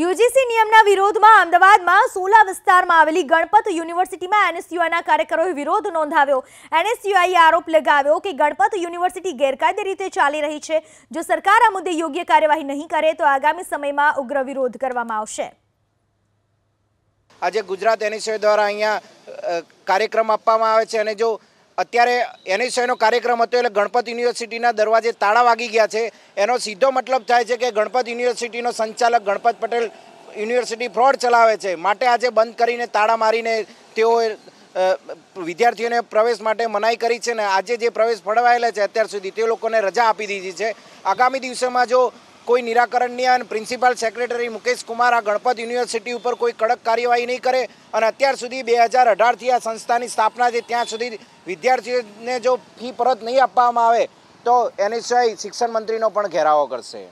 UGC નિયમના વિરોધમાં અમદાવાદમાં સોલા વિસ્તારમાં આવેલી ગણપત યુનિવર્સિટીમાં એનએસયુઆઈના કાર્યકરોએ વિરોધ નોંધાવ્યો એનએસયુઆઈએ આરોપ લગાવ્યો કે ગણપત યુનિવર્સિટી ગેરકાયદે રીતે ચાલી રહી છે જો સરકાર આ મુદ્દે યોગ્ય કાર્યવાહી નહીં કરે તો આગામી સમયમાં ઉગ્ર વિરોધ કરવામાં આવશે આજે ગુજરાત એનએસયુઆઈ દ્વારા અહીંયા કાર્યક્રમ આપવામાં આવે છે અને જો અત્યારે એનએસઆઈનો કાર્યક્રમ હતો એટલે ગણપત યુનિવર્સિટીના દરવાજે તાળા વાગી ગયા છે એનો સીધો મતલબ થાય છે કે ગણપત યુનિવર્સિટીનો સંચાલક ગણપત પટેલ યુનિવર્સિટી ફ્રોડ ચલાવે છે માટે આજે બંધ કરીને તાળા મારીને તેઓ વિદ્યાર્થીઓને પ્રવેશ માટે મનાઈ કરી છે ને આજે જે પ્રવેશ ફળવાયેલા છે અત્યાર સુધી તે લોકોને રજા આપી દીધી છે આગામી દિવસોમાં જો કોઈ નિરાકરણ નહીં અને પ્રિન્સિપાલ સેક્રેટરી મુકેશ કુમાર આ ગણપત યુનિવર્સિટી ઉપર કોઈ કડક કાર્યવાહી નહીં કરે અને અત્યાર સુધી બે હજાર અઢારથી આ સંસ્થાની સ્થાપના છે ત્યાં સુધી વિદ્યાર્થીઓને જો ફી પરત નહીં આપવામાં આવે તો એની સિવાય શિક્ષણ મંત્રીનો પણ ઘેરાવો કરશે